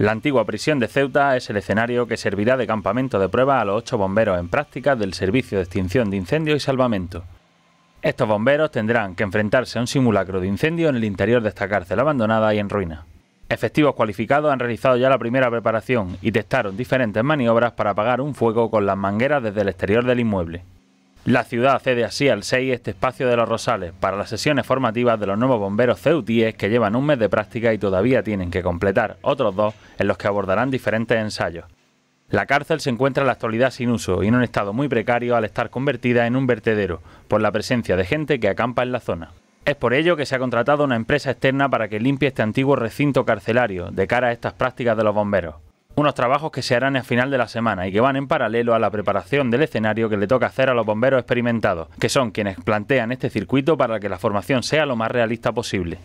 La antigua prisión de Ceuta es el escenario que servirá de campamento de prueba a los ocho bomberos en práctica del Servicio de Extinción de Incendios y Salvamento. Estos bomberos tendrán que enfrentarse a un simulacro de incendio en el interior de esta cárcel abandonada y en ruinas. Efectivos cualificados han realizado ya la primera preparación y testaron diferentes maniobras para apagar un fuego con las mangueras desde el exterior del inmueble. La ciudad cede así al 6 este espacio de los Rosales para las sesiones formativas de los nuevos bomberos ceutíes que llevan un mes de práctica y todavía tienen que completar otros dos en los que abordarán diferentes ensayos. La cárcel se encuentra en la actualidad sin uso y en un estado muy precario al estar convertida en un vertedero por la presencia de gente que acampa en la zona. Es por ello que se ha contratado una empresa externa para que limpie este antiguo recinto carcelario de cara a estas prácticas de los bomberos. Unos trabajos que se harán al final de la semana y que van en paralelo a la preparación del escenario que le toca hacer a los bomberos experimentados, que son quienes plantean este circuito para que la formación sea lo más realista posible.